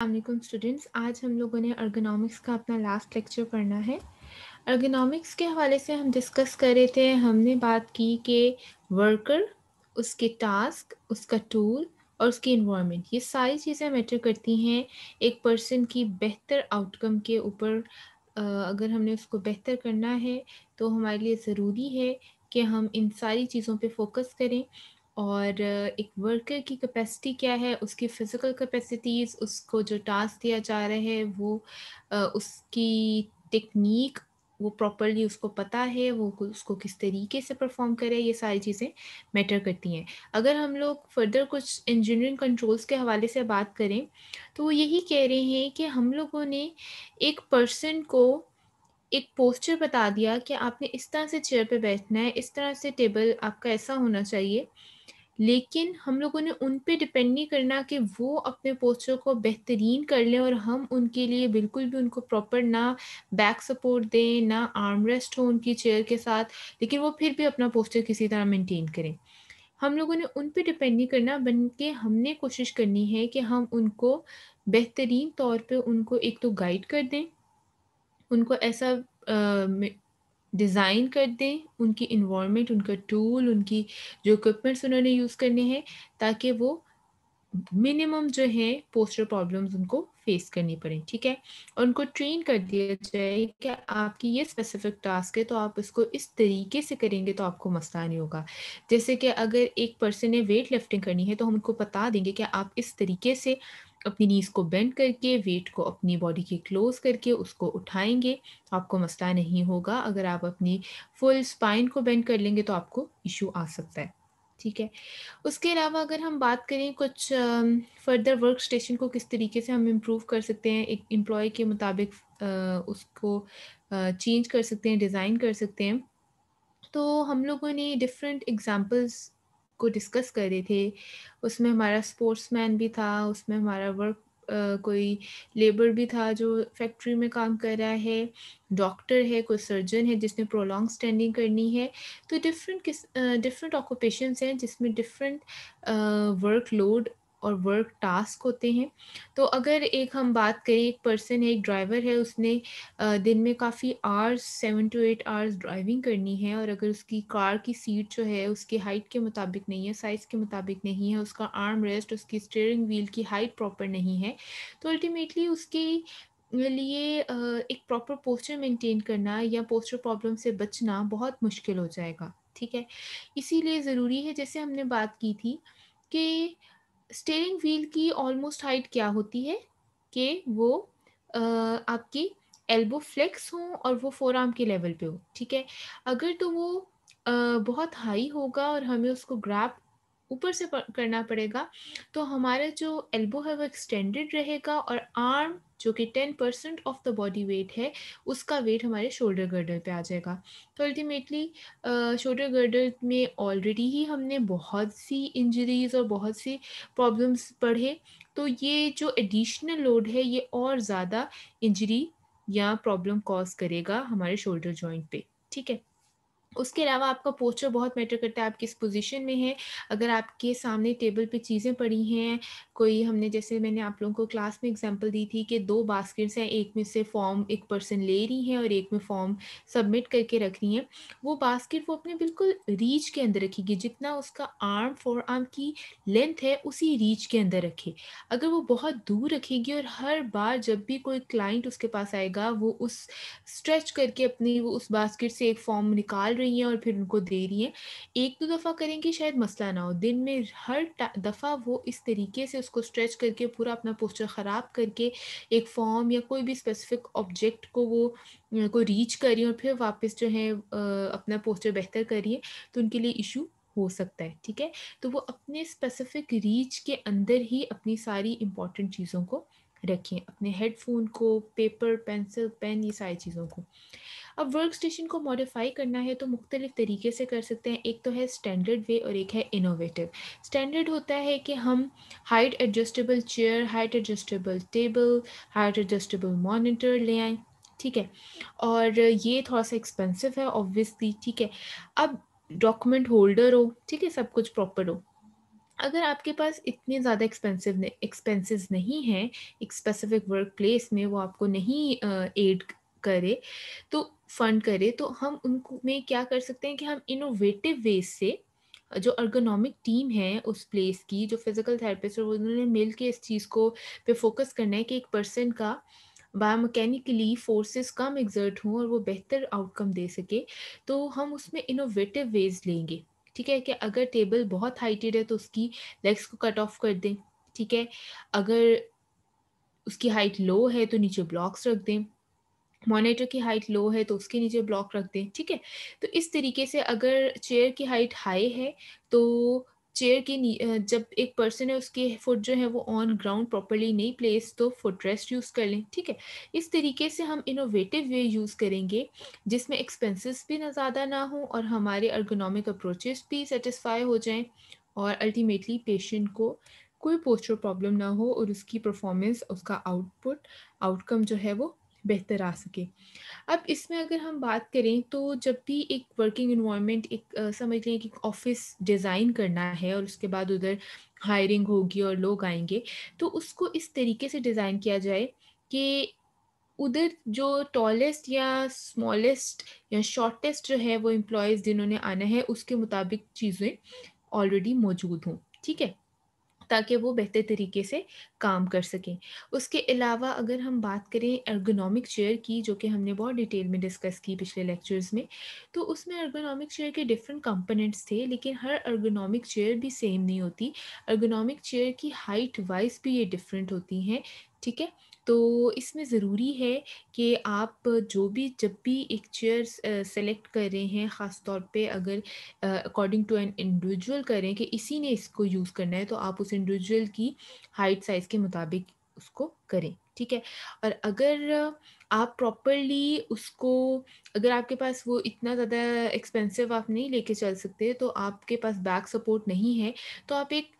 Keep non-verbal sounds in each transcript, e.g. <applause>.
अलमेकम students आज हम लोगों ने अर्गोनॉमिक्स का अपना लास्ट लेक्चर पढ़ना है अर्गोनॉमिक्स के हवाले से हम डिस्कस कर रहे थे हमने बात की कि वर्कर उसके टास्क उसका टूल और उसकी इन्वायरमेंट ये सारी चीज़ें मैटर करती हैं एक पर्सन की बेहतर आउटकम के ऊपर अगर हमने उसको बेहतर करना है तो हमारे लिए ज़रूरी है कि हम इन सारी चीज़ों पर फोकस करें और एक वर्कर की कैपेसिटी क्या है उसकी फ़िज़िकल कैपेसिटीज़ उसको जो टास्क दिया जा रहा है वो उसकी टेक्निक वो प्रॉपरली उसको पता है वो उसको किस तरीके से परफॉर्म करे ये सारी चीज़ें मैटर करती हैं अगर हम लोग फर्दर कुछ इंजीनियरिंग कंट्रोल्स के हवाले से बात करें तो वो यही कह रहे हैं कि हम लोगों ने एक पर्सन को एक पोस्चर बता दिया कि आपने इस तरह से चेयर पे बैठना है इस तरह से टेबल आपका ऐसा होना चाहिए लेकिन हम लोगों ने उन पे डिपेंड नहीं करना कि वो अपने पोस्टर को बेहतरीन कर लें और हम उनके लिए बिल्कुल भी उनको प्रॉपर ना बैक सपोर्ट दें ना आर्म रेस्ट हो उनकी चेयर के साथ लेकिन वो फिर भी अपना पोस्टर किसी तरह मेंटेन करें हम लोगों ने उन पे डिपेंड नहीं करना बल्कि हमने कोशिश करनी है कि हम उनको बेहतरीन तौर पर उनको एक तो गाइड कर दें उनको ऐसा डिज़ाइन कर दें उनकी इन्वामेंट उनका टूल उनकी जो इक्विपमेंट्स उन्होंने यूज़ करने हैं ताकि वो मिनिमम जो है पोस्टर प्रॉब्लम्स उनको फेस करनी पड़े ठीक है उनको ट्रेन कर दिया जाए कि आपकी ये स्पेसिफिक टास्क है तो आप इसको इस तरीके से करेंगे तो आपको मसला नहीं होगा जैसे कि अगर एक पर्सन ने वेट लिफ्टिंग करनी है तो हम उनको बता देंगे कि आप इस तरीके से अपनी नीज को बेंड करके वेट को अपनी बॉडी के क्लोज करके उसको उठाएंगे आपको मसला नहीं होगा अगर आप अपनी फुल स्पाइन को बेंड कर लेंगे तो आपको इशू आ सकता है ठीक है उसके अलावा अगर हम बात करें कुछ फर्दर वर्क स्टेशन को किस तरीके से हम इम्प्रूव कर सकते हैं एक एम्प्लॉय के मुताबिक उसको चेंज कर सकते हैं डिज़ाइन कर सकते हैं तो हम लोगों ने डिफरेंट एग्जांपल्स को डिस्कस कर रहे थे उसमें हमारा स्पोर्ट्समैन भी था उसमें हमारा वर्क कोई लेबर भी था जो फैक्ट्री में काम कर रहा है डॉक्टर है कोई सर्जन है जिसने प्रोलॉन्ग स्टैंडिंग करनी है तो डिफरेंट किस डिफरेंट ऑक्यूपेशंस हैं जिसमें डिफरेंट वर्क लोड और वर्क टास्क होते हैं तो अगर एक हम बात करें एक पर्सन है एक ड्राइवर है उसने दिन में काफ़ी hours seven to eight hours driving करनी है और अगर उसकी कार की सीट जो है उसकी हाइट के मुताबिक नहीं है साइज़ के मुताबिक नहीं है उसका आर्म रेस्ट उसकी स्टेयरिंग व्हील की हाइट प्रॉपर नहीं है तो अल्टीमेटली उसके लिए एक प्रॉपर पोस्चर मेंटेन करना या पोस्चर प्रॉब्लम से बचना बहुत मुश्किल हो जाएगा ठीक है इसीलिए ज़रूरी है जैसे हमने बात की थी कि स्टेयरिंग व्हील की ऑलमोस्ट हाइट क्या होती है कि वो आ, आपकी एल्बो फ्लेक्स हो और वो फोर आर्म के लेवल पे हो ठीक है अगर तो वो आ, बहुत हाई होगा और हमें उसको ग्रैप ऊपर से करना पड़ेगा तो हमारा जो एल्बो है वो एक्सटेंडेड रहेगा और आर्म जो कि ten percent of the body weight है उसका वेट हमारे शोल्डर गर्डल पे आ जाएगा तो अल्टीमेटली शोल्डर गर्डल में ऑलरेडी ही हमने बहुत सी इंजरीज और बहुत सी प्रॉब्लम्स पढ़े तो ये जो एडिशनल लोड है ये और ज़्यादा इंजरी या प्रॉब्लम कॉज करेगा हमारे शोल्डर जॉइंट पे ठीक है उसके अलावा आपका पोस्चर बहुत मैटर करता है आप किस पोजीशन में हैं अगर आपके सामने टेबल पे चीज़ें पड़ी हैं कोई हमने जैसे मैंने आप लोगों को क्लास में एग्जांपल दी थी कि दो बास्केट्स हैं एक में से फॉर्म एक पर्सन ले रही हैं और एक में फॉर्म सबमिट करके रख रही हैं वो बास्केट वो अपने बिल्कुल रीच के अंदर रखेगी जितना उसका आर्म फोर आर्म की लेंथ है उसी रीच के अंदर रखे अगर वो बहुत दूर रखेगी और हर बार जब भी कोई क्लाइंट उसके पास आएगा वो उस स्ट्रेच करके अपनी वो उस बास्केट से एक फॉर्म निकाल रही हैं और फिर उनको दे रही हैं एक दो दफ़ा करेंगी शायद मसला ना हो दिन में हर दफ़ा वो इस तरीके से उसको स्ट्रेच करके पूरा अपना पोस्चर ख़राब करके एक फॉर्म या कोई भी स्पेसिफिक ऑब्जेक्ट को वो को रीच करिए और फिर वापस जो है अपना पोस्चर बेहतर करिए तो उनके लिए इशू हो सकता है ठीक है तो वो अपने स्पेसिफिक रीच के अंदर ही अपनी सारी इम्पॉर्टेंट चीज़ों को रखें अपने हेडफोन को पेपर पेंसिल पेन ये सारी चीज़ों को अब वर्क स्टेशन को मॉडिफाई करना है तो मुख्तलिफ तरीके से कर सकते हैं एक तो है स्टैंडर्ड वे और एक है इनोवेटिव स्टैंडर्ड होता है कि हम height adjustable chair height adjustable table height adjustable monitor ले आए ठीक है और ये थोड़ा सा एक्सपेंसिव है ऑब्वियसली ठीक है अब डॉक्यूमेंट होल्डर हो ठीक है सब कुछ प्रॉपर हो अगर आपके पास इतने ज़्यादा एक्सपेंसिव एक्सपेंसेस नहीं हैं एक स्पेसिफिक वर्क प्लेस में वो आपको नहीं एड करे तो फंड करे तो हम उनको में क्या कर सकते हैं कि हम इनोवेटिव वे से जो अर्गोनॉमिक टीम है उस प्लेस की जो फिज़िकल थेरेपिस्ट है उन्होंने मिल के इस चीज़ को पे फोकस करना है कि एक पर्सन का बायोमकैनिकली फोर्सेस कम एग्जर्ट हों और वो बेहतर आउटकम दे सके तो हम उसमें इनोवेटिव वेज लेंगे ठीक है कि अगर टेबल बहुत हाइटेड है तो उसकी लेग्स को कट ऑफ कर दें ठीक है अगर उसकी हाइट लो है तो नीचे ब्लॉक्स रख दें मॉनिटर की हाइट लो है तो उसके नीचे ब्लॉक रख दें ठीक है तो इस तरीके से अगर चेयर की हाइट हाई है तो चेयर के जब एक पर्सन है उसके फुट जो है वो ऑन ग्राउंड प्रॉपरली नहीं प्लेस तो फुट रेस्ट यूज़ कर लें ठीक है इस तरीके से हम इनोवेटिव वे यूज़ करेंगे जिसमें एक्सपेंसेस भी ना ज़्यादा ना हो और हमारे अर्गोनॉमिक अप्रोचेस भी सेटिस्फाई हो जाएं और अल्टीमेटली पेशेंट को कोई पोस्टर प्रॉब्लम ना हो और उसकी परफॉर्मेंस उसका आउटपुट आउटकम जो है वो बेहतर आ सके अब इसमें अगर हम बात करें तो जब भी एक वर्किंग इन्वायरमेंट एक समझ लें कि ऑफिस डिज़ाइन करना है और उसके बाद उधर हायरिंग होगी और लोग आएंगे तो उसको इस तरीके से डिज़ाइन किया जाए कि उधर जो टॉलेस्ट या स्मॉलेस्ट या शॉर्टेस्ट जो है वो एम्प्लॉयज़ जिन्होंने आना है उसके मुताबिक चीज़ें ऑलरेडी मौजूद हों ठीक है ताकि वो बेहतर तरीके से काम कर सकें उसके अलावा अगर हम बात करें एर्गोनॉमिक चेयर की जो कि हमने बहुत डिटेल में डिस्कस की पिछले लेक्चर्स में तो उसमें एर्गोनॉमिक चेयर के डिफरेंट कंपोनेंट्स थे लेकिन हर एर्गोनॉमिक चेयर भी सेम नहीं होती एर्गोनॉमिक चेयर की हाइट वाइज भी ये डिफरेंट होती हैं ठीक है तो इसमें ज़रूरी है कि आप जो भी जब भी एक चेयर सेलेक्ट कर रहे हैं ख़ास तौर पे अगर अकॉर्डिंग टू एन इंडिविजुअल करें कि इसी ने इसको यूज़ करना है तो आप उस इंडिविजुअल की हाइट साइज़ के मुताबिक उसको करें ठीक है और अगर आप प्रॉपरली उसको अगर आपके पास वो इतना ज़्यादा एक्सपेंसिव आप नहीं लेके चल सकते तो आपके पास बैक सपोर्ट नहीं है तो आप एक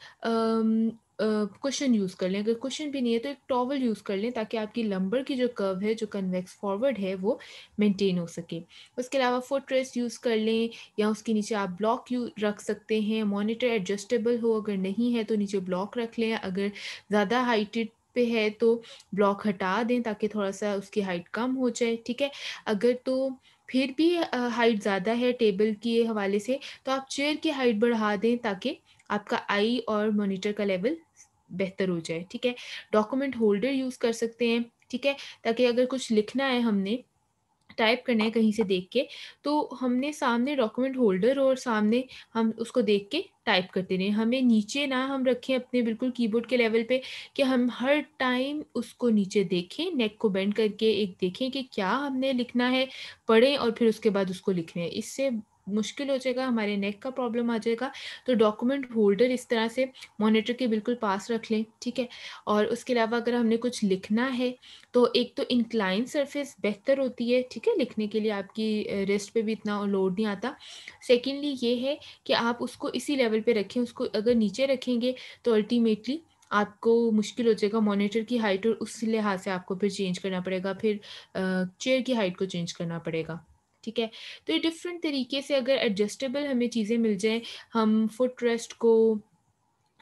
क्वेश्चन यूज़ कर लें अगर क्वेश्चन भी नहीं है तो एक टॉवल यूज़ कर लें ताकि आपकी लंबर की जो कर्व है जो कन्वेक्स फॉरवर्ड है वो मेंटेन हो सके उसके अलावा फोट्रेस यूज़ कर लें या उसके नीचे आप ब्लॉक यू रख सकते हैं मॉनिटर एडजस्टेबल हो अगर नहीं है तो नीचे ब्लॉक रख लें अगर ज़्यादा हाइटेड पे है तो ब्लॉक हटा दें ताकि थोड़ा सा उसकी हाइट कम हो जाए ठीक है अगर तो फिर भी हाइट ज़्यादा है टेबल के हवाले से तो आप चेयर की हाइट बढ़ा दें ताकि आपका आई और मॉनिटर का लेवल बेहतर हो जाए ठीक है डॉक्यूमेंट होल्डर यूज़ कर सकते हैं ठीक है ताकि अगर कुछ लिखना है हमने टाइप करना है कहीं से देख के तो हमने सामने डॉक्यूमेंट होल्डर और सामने हम उसको देख के टाइप करते रहें हमें नीचे ना हम रखें अपने बिल्कुल कीबोर्ड के लेवल पे कि हम हर टाइम उसको नीचे देखें नेक को बेंड करके एक देखें कि क्या हमने लिखना है पढ़ें और फिर उसके बाद उसको लिखना है इससे मुश्किल हो जाएगा हमारे नेक का प्रॉब्लम आ जाएगा तो डॉक्यूमेंट होल्डर इस तरह से मॉनिटर के बिल्कुल पास रख लें ठीक है और उसके अलावा अगर हमने कुछ लिखना है तो एक तो इंक्लाइन सरफेस बेहतर होती है ठीक है लिखने के लिए आपकी रेस्ट पे भी इतना लोड नहीं आता सेकेंडली ये है कि आप उसको इसी लेवल पर रखें उसको अगर नीचे रखेंगे तो अल्टीमेटली आपको मुश्किल हो जाएगा मॉनिटर की हाइट और उस लिहाज से आपको फिर चेंज करना पड़ेगा फिर चेयर की हाइट को चेंज करना पड़ेगा ठीक है तो ये डिफरेंट तरीके से अगर एडजस्टेबल हमें चीज़ें मिल जाएँ हम फुट रेस्ट को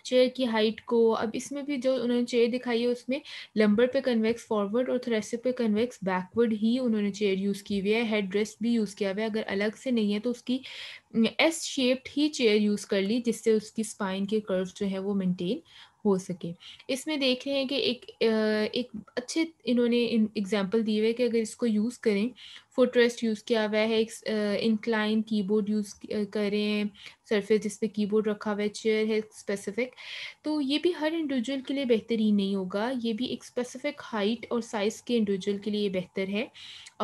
चेयर की हाइट को अब इसमें भी जो उन्होंने चेयर दिखाई है उसमें लंबर पे कन्वेक्स फॉरवर्ड और थ्रेसिप पे कन्वेक्स बैकवर्ड ही उन्होंने चेयर यूज़ की हुई है हेड रेस्ट भी यूज़ किया हुआ है अगर अलग से नहीं है तो उसकी एस शेप्ड ही चेयर यूज़ कर ली जिससे उसकी स्पाइन के कर्व जो है वो मेंटेन हो सके इसमें देख रहे हैं कि एक एक अच्छे इन्होंने एग्जांपल दिए हुए कि अगर इसको यूज़ करें फुटरेस्ट यूज़ किया हुआ है एक इंक्लाइन कीबोर्ड यूज़ करें सरफेस जिस पे कीबोर्ड रखा हुआ है चेयर है स्पेसिफिक तो ये भी हर इंडिविजुअल के लिए बेहतरीन नहीं होगा ये भी एक स्पेसिफिक हाइट और साइज़ के इंडिविजुअल के लिए बेहतर है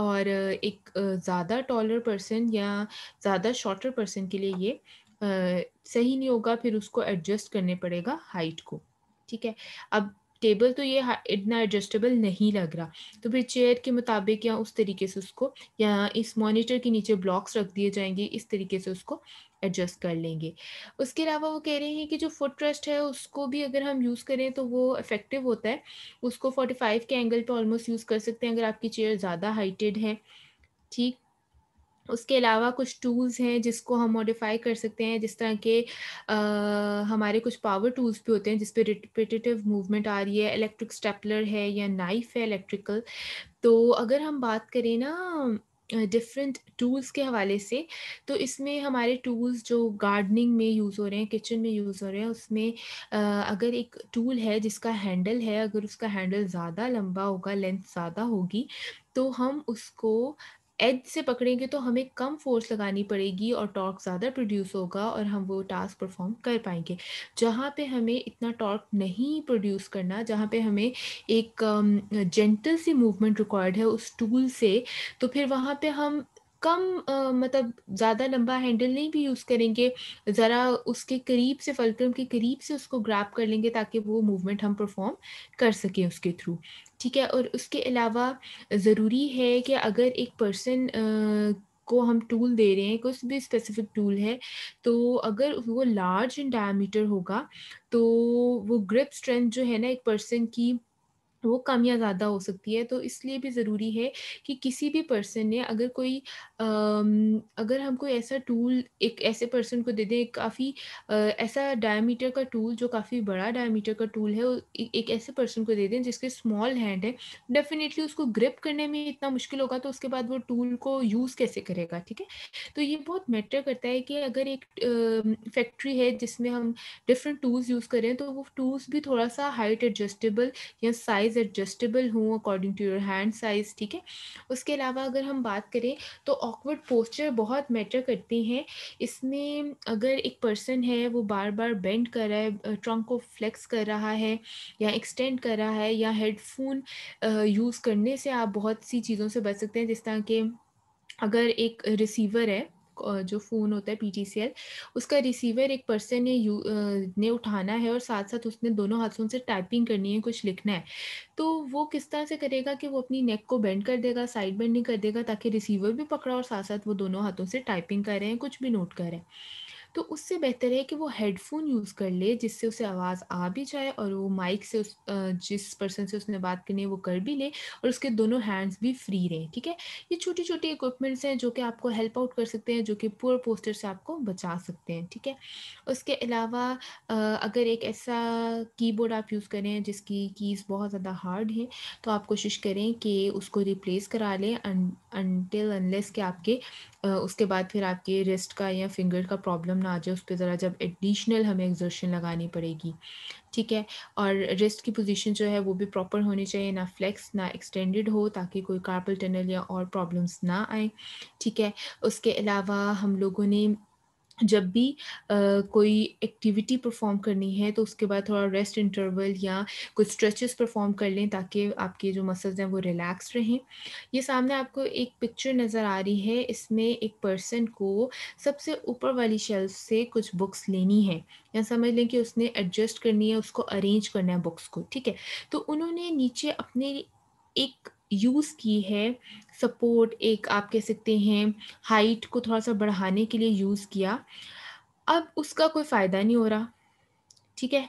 और एक ज़्यादा टॉलर पर्सन या ज़्यादा शॉर्टर पर्सन के लिए ये आ, सही नहीं होगा फिर उसको एडजस्ट करने पड़ेगा हाइट को ठीक है अब टेबल तो ये हाँ, इतना एडजस्टेबल नहीं लग रहा तो फिर चेयर के मुताबिक या उस तरीके से उसको या इस मॉनिटर के नीचे ब्लॉक्स रख दिए जाएंगे इस तरीके से उसको एडजस्ट कर लेंगे उसके अलावा वो कह रहे हैं कि जो फुट रेस्ट है उसको भी अगर हम यूज़ करें तो वो इफ़ेक्टिव होता है उसको 45 के एंगल पे ऑलमोस्ट यूज़ कर सकते हैं अगर आपकी चेयर ज़्यादा हाइटेड है ठीक उसके अलावा कुछ टूल्स हैं जिसको हम मॉडिफाई कर सकते हैं जिस तरह के आ, हमारे कुछ पावर टूल्स भी होते हैं जिस पे रिपिटेटिव मूवमेंट आ रही है इलेक्ट्रिक स्टेपलर है या नाइफ है इलेक्ट्रिकल तो अगर हम बात करें ना डिफरेंट टूल्स के हवाले से तो इसमें हमारे टूल्स जो गार्डनिंग में यूज़ हो रहे हैं किचन में यूज़ हो रहे हैं उसमें अगर एक टूल है जिसका हैंडल है अगर उसका हैंडल ज़्यादा लंबा होगा लेंथ ज़्यादा होगी तो हम उसको एज से पकड़ेंगे तो हमें कम फोर्स लगानी पड़ेगी और टॉर्क ज़्यादा प्रोड्यूस होगा और हम वो टास्क परफॉर्म कर पाएंगे जहाँ पे हमें इतना टॉर्क नहीं प्रोड्यूस करना जहाँ पे हमें एक जेंटल um, सी मूवमेंट रिक्वायर्ड है उस टूल से तो फिर वहाँ पे हम कम आ, मतलब ज़्यादा लंबा हैंडल नहीं भी यूज़ करेंगे ज़रा उसके करीब से फल्क्रम के करीब से उसको ग्रैप कर लेंगे ताकि वो मूवमेंट हम परफॉर्म कर सकें उसके थ्रू ठीक है और उसके अलावा ज़रूरी है कि अगर एक पर्सन को हम टूल दे रहे हैं कुछ भी स्पेसिफिक टूल है तो अगर वो लार्ज इन डायमीटर होगा तो वो ग्रिप स्ट्रेंथ जो है ना एक पर्सन की वो कम या ज़्यादा हो सकती है तो इसलिए भी ज़रूरी है कि किसी भी पर्सन ने अगर कोई अगर हम कोई ऐसा टूल एक ऐसे पर्सन को दे दें काफ़ी ऐसा डायमीटर का टूल जो काफ़ी बड़ा डायमीटर का टूल है एक ऐसे पर्सन को दे दें जिसके स्मॉल हैंड है डेफिनेटली उसको ग्रिप करने में इतना मुश्किल होगा तो उसके बाद वो टूल को यूज़ कैसे करेगा ठीक है तो ये बहुत मैटर करता है कि अगर एक फैक्ट्री है जिसमें हम डिफरेंट टूल्स यूज़ करें तो वो टूल्स भी थोड़ा सा हाइट एडजस्टेबल या साइज साइज एडजस्टेबल हूँ according to your hand size ठीक है उसके अलावा अगर हम बात करें तो ऑकवर्ड पोस्चर बहुत मैटर करती हैं इसमें अगर एक पर्सन है वो बार बार बेंड कर रहा है ट्रंक को फ्लेक्स कर रहा है या एक्सटेंड कर रहा है या हेडफोन यूज़ करने से आप बहुत सी चीज़ों से बच सकते हैं जिस तरह के अगर एक रिसीवर है जो फ़ोन होता है पी उसका रिसीवर एक पर्सन ने यू ने उठाना है और साथ साथ उसने दोनों हाथों से टाइपिंग करनी है कुछ लिखना है तो वो किस तरह से करेगा कि वो अपनी नेक को बेंड कर देगा साइड बेंडिंग कर देगा ताकि रिसीवर भी पकड़ा और साथ साथ वो दोनों हाथों से टाइपिंग कर रहे हैं कुछ भी नोट कर रहे हैं तो उससे बेहतर है कि वो हेडफोन यूज़ कर ले जिससे उसे आवाज़ आ भी जाए और वो माइक से उस जिस पर्सन से उसने बात करनी है वो कर भी ले और उसके दोनों हैंड्स भी फ्री रहें ठीक है ये छोटी छोटी इक्विपमेंट्स हैं जो कि आपको हेल्प आउट कर सकते हैं जो कि पुअर पोस्टर से आपको बचा सकते हैं ठीक है उसके अलावा अगर एक ऐसा कीबोर्ड आप यूज़ करें जिसकी कीज़ बहुत ज़्यादा हार्ड हैं तो आप कोशिश करें कि उसको रिप्लेस करा लें अनटिल अनलेस के आपके उसके बाद फिर आपके रिस्ट का या फिंगर का प्रॉब्लम ना आ जाए उस पर ज़रा जब एडिशनल हमें एक्जर्शन लगानी पड़ेगी ठीक है और रिस्ट की पोजीशन जो है वो भी प्रॉपर होनी चाहिए ना फ्लेक्स ना एक्सटेंडेड हो ताकि कोई कार्पल टनल या और प्रॉब्लम्स ना आए ठीक है उसके अलावा हम लोगों ने जब भी आ, कोई एक्टिविटी परफॉर्म करनी है तो उसके बाद थोड़ा रेस्ट इंटरवल या कुछ स्ट्रेचेस परफॉर्म कर लें ताकि आपके जो मसल्स हैं वो रिलैक्स रहें ये सामने आपको एक पिक्चर नज़र आ रही है इसमें एक पर्सन को सबसे ऊपर वाली शेल्फ से कुछ बुक्स लेनी है या समझ लें कि उसने एडजस्ट करनी है उसको अरेंज करना है बुक्स को ठीक है तो उन्होंने नीचे अपने एक यूज़ की है सपोर्ट एक आप कह सकते हैं हाइट को थोड़ा सा बढ़ाने के लिए यूज़ किया अब उसका कोई फ़ायदा नहीं हो रहा ठीक है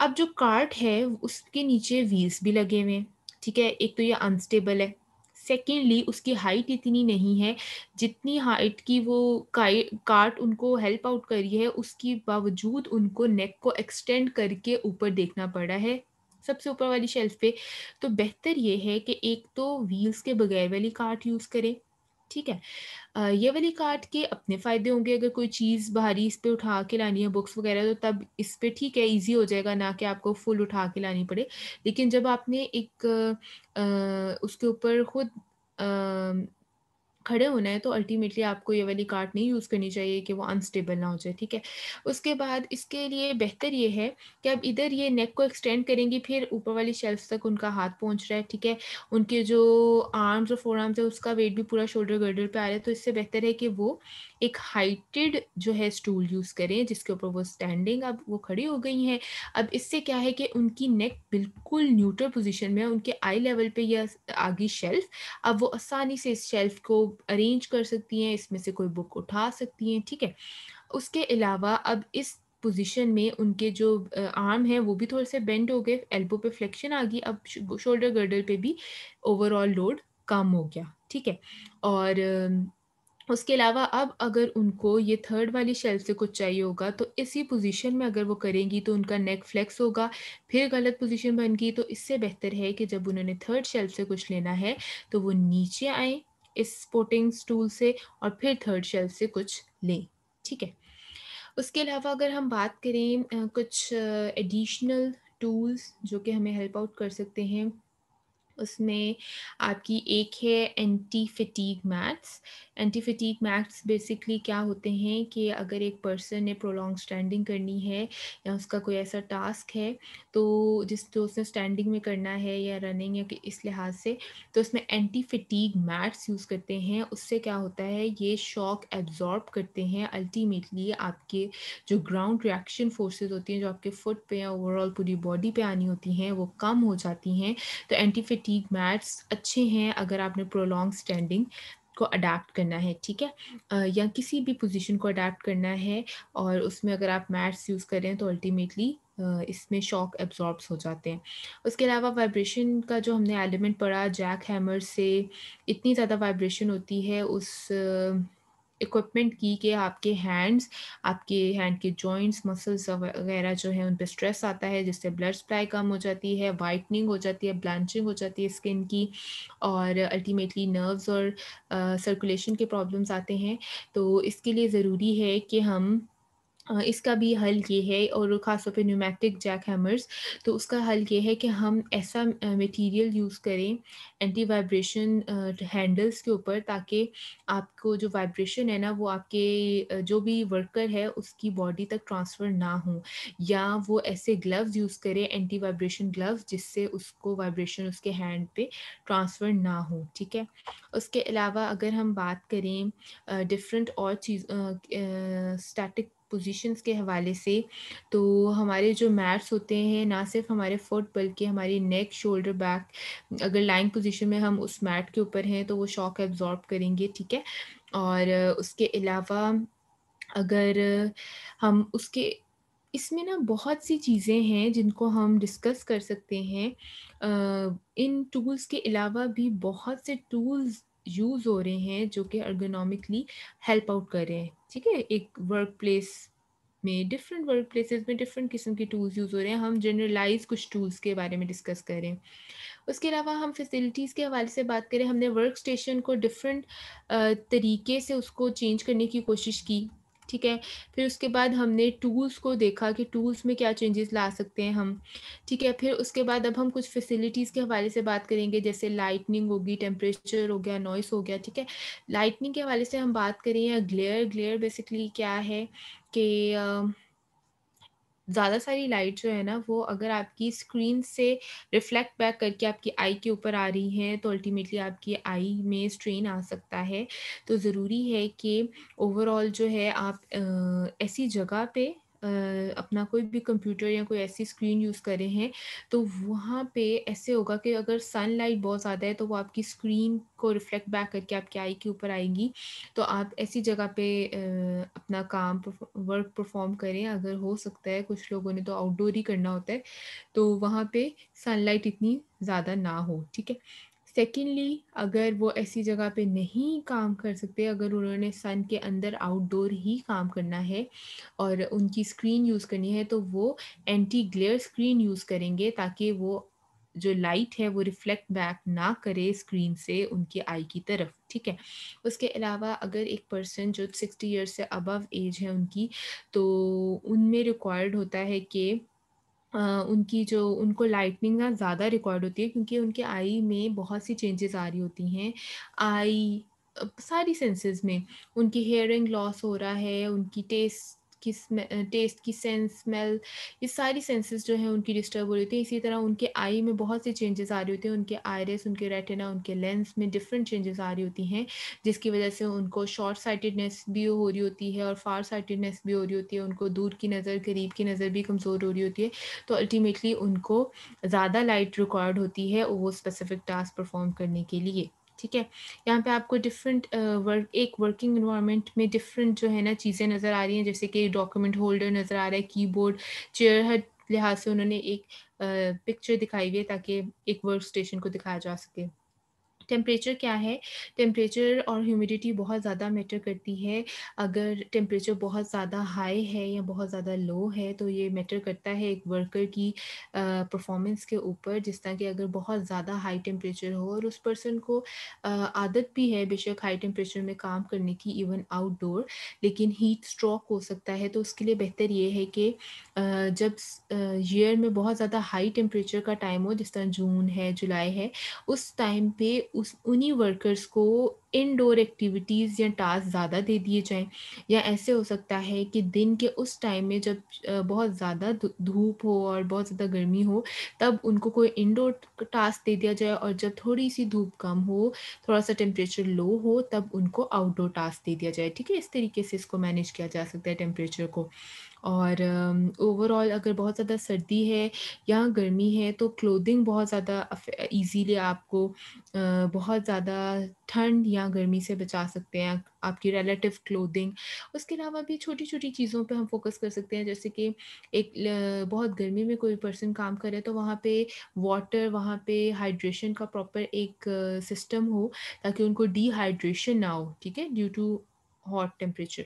अब जो कार्ट है उसके नीचे व्हील्स भी लगे हुए हैं ठीक है एक तो ये अनस्टेबल है सेकेंडली उसकी हाइट इतनी नहीं है जितनी हाइट की वो कार्ट उनको हेल्प आउट करी है उसकी बावजूद उनको नेक को एक्सटेंड करके ऊपर देखना पड़ा है सबसे ऊपर वाली शेल्फ पे तो बेहतर ये है कि एक तो व्हील्स के बगैर वाली कार्ट यूज़ करें ठीक है ये वाली कार्ट के अपने फ़ायदे होंगे अगर कोई चीज़ बाहरी इस पर उठा के लानी है बुक्स वगैरह तो तब इस पर ठीक है इजी हो जाएगा ना कि आपको फुल उठा के लानी पड़े लेकिन जब आपने एक आ, उसके ऊपर खुद खड़े होना है तो अल्टीमेटली आपको ये वाली कार्ड नहीं यूज़ करनी चाहिए कि वो अनस्टेबल ना हो जाए ठीक है उसके बाद इसके लिए बेहतर ये है कि आप इधर ये नेक को एक्सटेंड करेंगी फिर ऊपर वाली शेल्फ तक उनका हाथ पहुंच रहा है ठीक है उनके जो आर्म्स और फोर आर्म्स है उसका वेट भी पूरा शोल्डर गर्डर पर आ रहा है तो इससे बेहतर है कि वो एक हाइटेड जो है स्टूल यूज़ करें जिसके ऊपर वो स्टैंडिंग अब वो खड़ी हो गई हैं अब इससे क्या है कि उनकी नेक बिल्कुल न्यूट्रल पोजिशन में है उनके आई लेवल पर यह आगी शेल्फ अब वो आसानी से इस शेल्फ को अरेंज कर सकती हैं इसमें से कोई बुक उठा सकती हैं ठीक है उसके अलावा अब इस पोजीशन में उनके जो आर्म है वो भी थोड़े से बेंड हो गए एल्बो पे फ्लेक्शन आ गई अब शोल्डर गर्डल पे भी ओवरऑल लोड कम हो गया ठीक है और उसके अलावा अब अगर उनको ये थर्ड वाली शेल्फ से कुछ चाहिए होगा तो इसी पोजीशन में अगर वो करेंगी तो उनका नेक फ्लेक्स होगा फिर गलत पोजीशन बन गई तो इससे बेहतर है कि जब उन्होंने थर्ड शेल्फ से कुछ लेना है तो वो नीचे आए इस स्पोर्टिंग स्टूल से और फिर थर्ड शेल्फ से कुछ लें ठीक है उसके अलावा अगर हम बात करें कुछ एडिशनल टूल्स जो कि हमें हेल्प आउट कर सकते हैं उसमें आपकी एक है anti fatigue mats anti fatigue mats basically क्या होते हैं कि अगर एक पर्सन ने प्रोलॉन्ग स्टैंडिंग करनी है या उसका कोई ऐसा टास्क है तो जिस जो उसने स्टैंडिंग में करना है या रनिंग या इस लिहाज से तो उसमें एंटी फिटीक मैट्स यूज़ करते हैं उससे क्या होता है ये शॉक एब्जॉर्ब करते हैं अल्टीमेटली आपके जो ग्राउंड रिएक्शन फ़ोर्सेज होती हैं जो आपके फुट पे या ओवरऑल पूरी बॉडी पे आनी होती हैं वो कम हो जाती हैं तो एंटी फटीक मैट्स अच्छे हैं अगर आपने प्रोलॉन्ग स्टैंडिंग को अडाप्ट करना है ठीक है या किसी भी पोजीशन को अडाप्ट करना है और उसमें अगर आप मैट्स यूज़ करें तो अल्टीमेटली इसमें शॉक एब्जॉर्ब्स हो जाते हैं उसके अलावा वाइब्रेशन का जो हमने एलिमेंट पढ़ा जैक हैमर से इतनी ज़्यादा वाइब्रेशन होती है उस इक्विपमेंट की कि आपके हैंड्स आपके हैंड के जॉइंट्स मसल्स वगैरह जो है उन पर स्ट्रेस आता है जिससे ब्लड सप्लाई कम हो जाती है वाइटनिंग हो जाती है ब्लांचिंग हो जाती है स्किन की और अल्टीमेटली नर्व्स और सर्कुलेशन के प्रॉब्लम्स आते हैं तो इसके लिए ज़रूरी है कि हम इसका भी हल ये है और ख़ास तौर पे न्यूमेटिक जैक हैमर्स तो उसका हल ये है कि हम ऐसा मटेरियल यूज़ करें एंटी वाइब्रेशन हैंडल्स के ऊपर ताकि आपको जो वाइब्रेशन है ना वो आपके जो भी वर्कर है उसकी बॉडी तक ट्रांसफ़र ना हो या वो ऐसे ग्लव्स यूज़ करें एंटी वाइब्रेशन ग्लव्स जिससे उसको वाइब्रेशन उसके हैंड पे ट्रांसफ़र ना हो ठीक है उसके अलावा अगर हम बात करें डिफरेंट और चीज़ स्टैटिक पोजीशंस के हवाले से तो हमारे जो मैट्स होते हैं ना सिर्फ हमारे फुट बल्कि हमारी नेक शोल्डर बैक अगर लाइंग पोजीशन में हम उस मैट के ऊपर हैं तो वो शॉक एब्जॉर्ब करेंगे ठीक है और उसके अलावा अगर हम उसके इसमें ना बहुत सी चीज़ें हैं जिनको हम डिस्कस कर सकते हैं इन टूल्स के अलावा भी बहुत से टूल्स यूज़ हो रहे हैं जो कि अर्गोनॉमिकली हेल्प आउट कर रहे हैं ठीक है एक वर्क प्लेस में डिफरेंट वर्क प्लेसेस में डिफरेंट किस्म के टूल्स यूज़ हो रहे हैं हम जनरलाइज कुछ टूल्स के बारे में डिस्कस करें उसके अलावा हम फैसिलिटीज़ के हवाले से बात करें हमने वर्क स्टेशन को डिफरेंट तरीके से उसको चेंज करने की कोशिश की ठीक है फिर उसके बाद हमने टूल्स को देखा कि टूल्स में क्या चेंजेस ला सकते हैं हम ठीक है फिर उसके बाद अब हम कुछ फैसिलिटीज़ के हवाले से बात करेंगे जैसे लाइटनिंग होगी टेम्परेचर हो गया नॉइस हो गया ठीक है लाइटनिंग के हवाले से हम बात करें या ग्लेयर ग्लेयर बेसिकली क्या है कि ज़्यादा सारी लाइट जो है ना वो अगर आपकी स्क्रीन से रिफ्लेक्ट बैक करके आपकी आई के ऊपर आ रही हैं तो अल्टीमेटली आपकी आई में स्ट्रेन आ सकता है तो ज़रूरी है कि ओवरऑल जो है आप ऐसी जगह पे अपना कोई भी कंप्यूटर या कोई ऐसी स्क्रीन यूज़ करें हैं तो वहाँ पे ऐसे होगा कि अगर सनलाइट बहुत ज़्यादा है तो वो आपकी स्क्रीन को रिफ्लेक्ट बैक करके आपकी आई के ऊपर आएगी तो आप ऐसी जगह पे अपना काम वर्क परफॉर्म करें अगर हो सकता है कुछ लोगों ने तो आउटडोर ही करना होता है तो वहाँ पर सनलाइट इतनी ज़्यादा ना हो ठीक है सेकेंडली अगर वो ऐसी जगह पे नहीं काम कर सकते अगर उन्होंने सन के अंदर आउटडोर ही काम करना है और उनकी स्क्रीन यूज़ करनी है तो वो एंटी ग्लेयर स्क्रीन यूज़ करेंगे ताकि वो जो लाइट है वो रिफ्लेक्ट बैक ना करे स्क्रीन से उनके आई की तरफ ठीक है उसके अलावा अगर एक पर्सन जो सिक्सटी ईयर्स से अबव एज है उनकी तो उनमें रिक्वायर्ड होता है कि उनकी जो उनको लाइटनिंग ना ज़्यादा रिकॉर्ड होती है क्योंकि उनके आई में बहुत सी चेंजेस आ रही होती हैं। आई सारी सेंसेस में उनकी हियरिंग लॉस हो रहा है, उनकी टेस्ट की टेस्ट की सेंस स्मेल ये सारी सेंसेस जो हैं उनकी डिस्टर्ब हो रही होती है इसी तरह उनके आई में बहुत से चेंजेस आ रहे होते हैं उनके आयरस उनके रेटिना उनके लेंस में डिफरेंट चेंजेस आ रही होती हैं जिसकी वजह से उनको शॉर्ट साइटेडनेस भी हो रही होती है और फार साइटेडनेस भी हो रही होती है उनको दूर की नज़र करीब की नज़र भी कमज़ोर हो रही होती है तो अल्टीमेटली उनको ज़्यादा लाइट रिकॉर्ड होती है वो स्पेसिफिक टास्क परफॉर्म करने के लिए ठीक है यहाँ पे आपको डिफरेंट वर्क एक वर्किंग इन्वायरमेंट में डिफरेंट जो है ना चीज़ें नज़र आ रही हैं जैसे कि डॉक्यूमेंट होल्डर नज़र आ रहा है कीबोर्ड चेयर हर लिहाज से उन्होंने एक पिक्चर दिखाई हुई है ताकि एक वर्क स्टेशन को दिखाया जा सके टेम्परेचर क्या है टेम्परेचर और ह्यूमिडिटी बहुत ज़्यादा मैटर करती है अगर टेम्परेचर बहुत ज़्यादा हाई है या बहुत ज़्यादा लो है तो ये मैटर करता है एक वर्कर की परफॉर्मेंस के ऊपर जिस तरह कि अगर बहुत ज़्यादा हाई टेम्परेचर हो और उस पर्सन को आदत भी है बेशक हाई टेम्परेचर में काम करने की इवन आउटडोर लेकिन हीट स्ट्रोक हो सकता है तो उसके लिए बेहतर ये है कि जब ईयर में बहुत ज़्यादा हाई टेम्परेचर का टाइम हो जिस तरह जून है जुलाई है उस टाइम पे उस उन्हीं वर्कर्स को इनडोर एक्टिविटीज़ या टास्क ज़्यादा दे दिए जाएं या ऐसे हो सकता है कि दिन के उस टाइम में जब बहुत ज़्यादा धूप हो और बहुत ज़्यादा गर्मी हो तब उनको कोई इनडोर टास्क दे दिया जाए और जब थोड़ी सी धूप कम हो थोड़ा सा टेम्परेचर लो हो तब उनको आउटडोर टास्क दे दिया जाए ठीक है इस तरीके से इसको मैनेज किया जा सकता है टेम्परेचर को और ओवरऑल अगर बहुत ज़्यादा सर्दी है या गर्मी है तो क्लोथिंग बहुत ज़्यादा इजीली आपको बहुत ज़्यादा ठंड या गर्मी से बचा सकते हैं आपकी रिलेटिव क्लोथिंग उसके अलावा भी छोटी छोटी चीज़ों पे हम फोकस कर सकते हैं जैसे कि एक बहुत गर्मी में कोई पर्सन काम करे तो वहाँ पे वाटर वहाँ पे हाइड्रेशन का प्रॉपर एक सिस्टम हो ताकि उनको डिहाइड्रेशन ना हो ठीक है ड्यू टू हॉट टेम्परेचर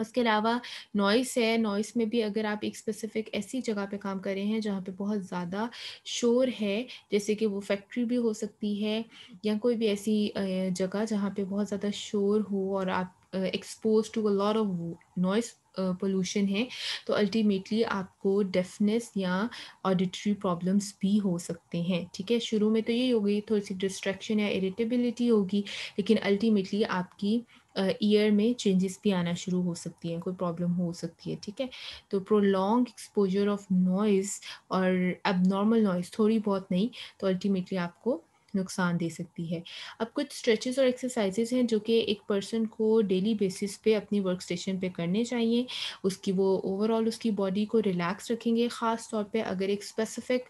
उसके अलावा नॉइस है नॉइस में भी अगर आप एक स्पेसिफिक ऐसी जगह पे काम कर रहे हैं जहाँ पे बहुत ज़्यादा शोर है जैसे कि वो फैक्ट्री भी हो सकती है या कोई भी ऐसी जगह जहाँ पे बहुत ज़्यादा शोर हो और आप expose to a lot of noise pollution है तो अल्टीमेटली आपको डेफनेस या ऑडिटरी प्रॉब्लम्स भी हो सकते हैं ठीक है शुरू में तो हो होगी थोड़ी सी डिस्ट्रैक्शन या इरिटेबिलिटी होगी लेकिन अल्टीमेटली आपकी ईयर में चेंजेस भी आना शुरू हो सकती हैं कोई प्रॉब्लम हो सकती है ठीक है तो प्रोलॉन्ग एक्सपोजर ऑफ नॉइज़ और अब नॉर्मल नॉइज़ थोड़ी बहुत नहीं तो अल्टीमेटली आपको नुकसान दे सकती है अब कुछ स्ट्रेचेस और एक्सरसाइजेज़ हैं जो कि एक पर्सन को डेली बेसिस पे अपनी वर्क स्टेशन पर करने चाहिए उसकी वो ओवरऑल उसकी बॉडी को रिलैक्स रखेंगे ख़ास तौर पे अगर एक स्पेसिफिक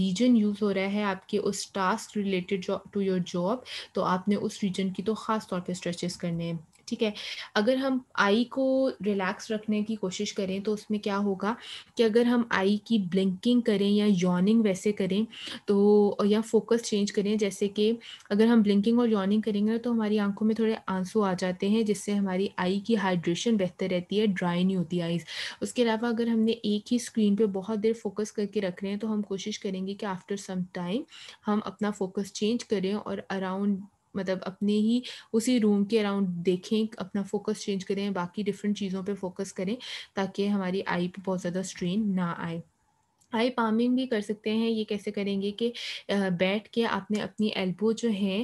रीजन यूज़ हो रहा है आपके उस task related to your job तो आपने उस रीजन की तो ख़ास तौर पर स्ट्रेचेस करने ठीक है अगर हम आई को रिलैक्स रखने की कोशिश करें तो उसमें क्या होगा कि अगर हम आई की ब्लिंकिंग करें या यॉनिंग वैसे करें तो या फोकस चेंज करें जैसे कि अगर हम ब्लिंकिंग और यॉनिंग करेंगे तो हमारी आंखों में थोड़े आंसू आ जाते हैं जिससे हमारी आई की हाइड्रेशन बेहतर रहती है ड्राई नहीं होती आइज़ उसके अलावा अगर हमने एक ही स्क्रीन पर बहुत देर फोकस करके रख रहे हैं तो हम कोशिश करेंगे कि आफ्टर सम टाइम हम अपना फोकस चेंज करें और अराउंड मतलब अपने ही उसी रूम के अराउंड देखें अपना फोकस चेंज करें बाकी डिफरेंट चीज़ों पे फोकस करें ताकि हमारी आई पे बहुत ज़्यादा स्ट्रेन ना आए आई पामिंग भी कर सकते हैं ये कैसे करेंगे कि बैठ के आपने अपनी एल्बो जो है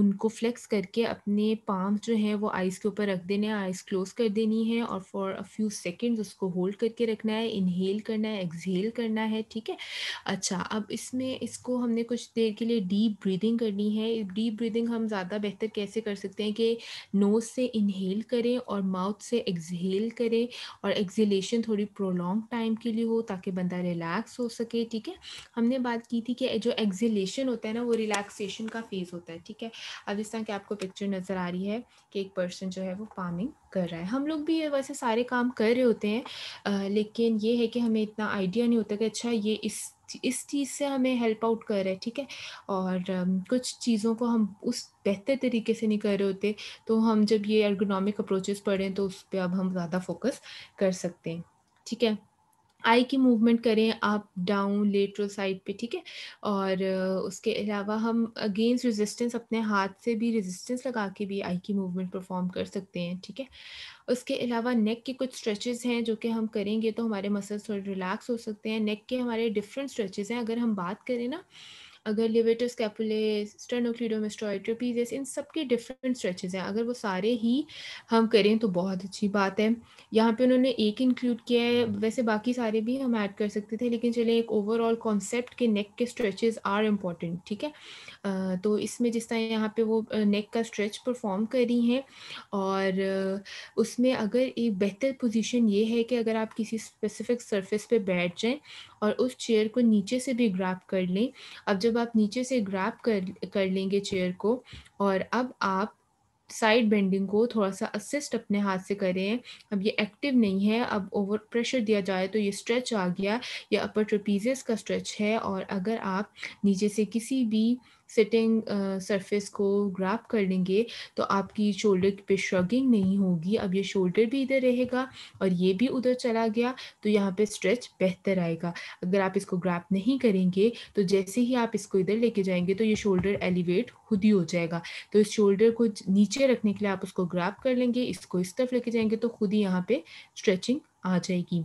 उनको फ्लेक्स करके अपने पाम जो है वो आइस के ऊपर रख देने हैं आइस क्लोज कर देनी है और फॉर अ फ्यू सेकेंड्स उसको होल्ड करके रखना है इनहेल करना है एक्सहेल करना है ठीक है अच्छा अब इसमें इसको हमने कुछ देर के लिए डीप ब्रीदिंग करनी है डीप ब्रीदिंग हम ज़्यादा बेहतर कैसे कर सकते हैं कि नोज़ से इनहेल करें और माउथ से एक्सहेल करें और एक्सहेलेशन थोड़ी प्रोलॉन्ग टाइम के लिए हो ताकि बंदा रिलैक्स हो सके ठीक है हमने बात की थी कि जो एक्जिलेशन होता है ना वो रिलैक्सेशन का फेज़ होता है ठीक है अब जिस तरह की आपको पिक्चर नज़र आ रही है कि एक पर्सन जो है वो फार्मिंग कर रहा है हम लोग भी वैसे सारे काम कर रहे होते हैं आ, लेकिन ये है कि हमें इतना आइडिया नहीं होता कि अच्छा ये इस इस चीज़ से हमें हेल्प आउट कर रहा है ठीक है और कुछ चीज़ों को हम उस बेहतर तरीके से नहीं कर रहे होते तो हम जब ये एर्गोनॉमिक अप्रोचेस पढ़ें तो उस पर अब हम ज़्यादा फोकस कर सकते हैं ठीक है आई की मूवमेंट करें आप डाउन लेटरल साइड पे ठीक है और उसके अलावा हम अगेंस्ट रेजिस्टेंस अपने हाथ से भी रेजिस्टेंस लगा के भी आई की मूवमेंट परफॉर्म कर सकते हैं ठीक है उसके अलावा नेक के कुछ स्ट्रेचेस हैं जो कि हम करेंगे तो हमारे मसल्स थोड़े रिलैक्स हो सकते हैं नेक के हमारे डिफरेंट स्ट्रेचेस हैं अगर हम बात करें ना अगर लिवेटर स्कैपुले स्टेनोक्लीडोमेस्टॉइड इन सब के डिफरेंट स्ट्रेचेज हैं अगर वो सारे ही हम करें तो बहुत अच्छी बात है यहाँ पे उन्होंने एक इंक्लूड किया है वैसे बाकी सारे भी हम ऐड कर सकते थे लेकिन चले एक ओवरऑल कॉन्सेप्ट के नेक के स्ट्रेचेज आर इम्पॉर्टेंट ठीक है तो इसमें जिस तरह यहाँ पे वो नेक का स्ट्रेच परफॉर्म करी हैं और उसमें अगर एक बेहतर पोजीशन ये है कि अगर आप किसी स्पेसिफिक सरफेस पे बैठ जाएं और उस चेयर को नीचे से भी ग्रैप कर लें अब जब आप नीचे से ग्रैप कर कर लेंगे चेयर को और अब आप साइड बेंडिंग को थोड़ा सा असिस्ट अपने हाथ से करें अब ये एक्टिव नहीं है अब ओवर प्रेशर दिया जाए तो ये स्ट्रेच आ गया या अपर ट्रपीजेस का स्ट्रेच है और अगर आप नीचे से किसी भी सिटिंग सरफेस uh, को ग्राप कर लेंगे तो आपकी शोल्डर पे श्रगिंग नहीं होगी अब ये शोल्डर भी इधर रहेगा और ये भी उधर चला गया तो यहाँ पे स्ट्रेच बेहतर आएगा अगर आप इसको ग्राप नहीं करेंगे तो जैसे ही आप इसको इधर लेके जाएंगे तो ये शोल्डर एलिवेट खुद ही हो जाएगा तो इस शोल्डर को नीचे रखने के लिए आप उसको ग्राप कर लेंगे इसको इस तरफ लेके जाएंगे तो खुद ही यहाँ पे स्ट्रेचिंग आ जाएगी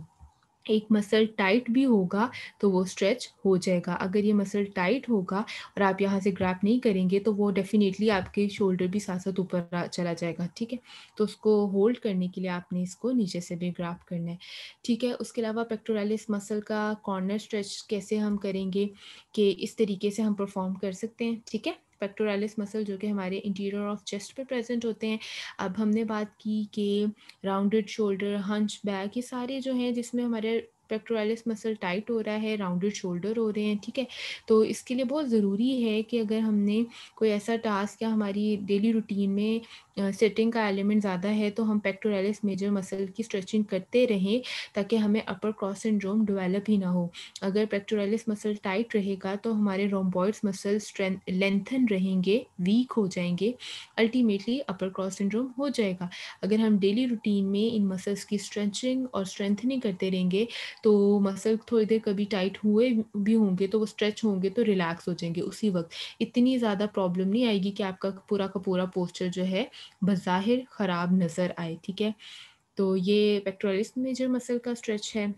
एक मसल टाइट भी होगा तो वो स्ट्रेच हो जाएगा अगर ये मसल टाइट होगा और आप यहाँ से ग्रैप नहीं करेंगे तो वो डेफिनेटली आपके शोल्डर भी साथ साथ ऊपर चला जाएगा ठीक है तो उसको होल्ड करने के लिए आपने इसको नीचे से भी ग्रैप करना है ठीक है उसके अलावा पेक्टोरालिस मसल का कॉर्नर स्ट्रेच कैसे हम करेंगे कि इस तरीके से हम परफॉर्म कर सकते हैं ठीक है पेक्टोरालिस मसल जो कि हमारे इंटीरियर ऑफ चेस्ट पे प्रेजेंट होते हैं अब हमने बात की कि राउंडेड शोल्डर हंच बैक ये सारे जो हैं जिसमें हमारे पेक्टोरालिस मसल टाइट हो रहा है राउंडेड शोल्डर हो रहे हैं ठीक है तो इसके लिए बहुत ज़रूरी है कि अगर हमने कोई ऐसा टास्क या हमारी डेली रूटीन में सेटिंग का एलिमेंट ज़्यादा है तो हम पेक्टोरेलिस मेजर मसल की स्ट्रेचिंग करते रहें ताकि हमें अपर क्रॉस सिंड्रोम डेवलप ही ना हो अगर पेक्टोरेलिस मसल टाइट रहेगा तो हमारे रोम्बॉइड्स मसल स्ट्रेंथ लेंथन रहेंगे वीक हो जाएंगे अल्टीमेटली अपर क्रॉस सिंड्रोम हो जाएगा अगर हम डेली रूटीन में इन मसल्स की स्ट्रेचिंग और स्ट्रेंथनिंग करते रहेंगे तो मसल थोड़ी देर कभी टाइट हुए भी होंगे तो वो स्ट्रेच होंगे तो रिलैक्स हो जाएंगे उसी वक्त इतनी ज़्यादा प्रॉब्लम नहीं आएगी कि आपका पूरा का पूरा पोस्चर जो है बज़ाहिर ख़राब नज़र आए ठीक है तो ये पेक्टोरिस मेजर मसल का स्ट्रेच है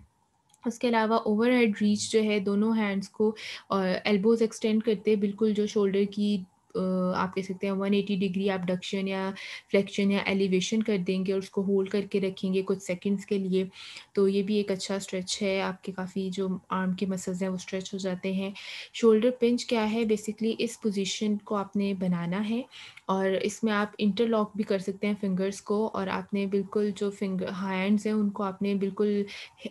उसके अलावा ओवर हेड रीच जो है दोनों हैंड्स को और एल्बोज एक्सटेंड करते बिल्कुल जो शोल्डर की आप कह सकते हैं 180 डिग्री आप डक्शन या फ्लेक्शन या एलिवेशन कर देंगे और उसको होल्ड करके रखेंगे कुछ सेकंड्स के लिए तो ये भी एक अच्छा स्ट्रेच है आपके काफ़ी जो आर्म के मसल्स हैं वो स्ट्रेच हो जाते हैं शोल्डर पिंच क्या है बेसिकली इस पोजीशन को आपने बनाना है और इसमें आप इंटरलॉक भी कर सकते हैं फिंगर्स को और आपने बिल्कुल जो फिंगर हैंड्स हैं उनको आपने बिल्कुल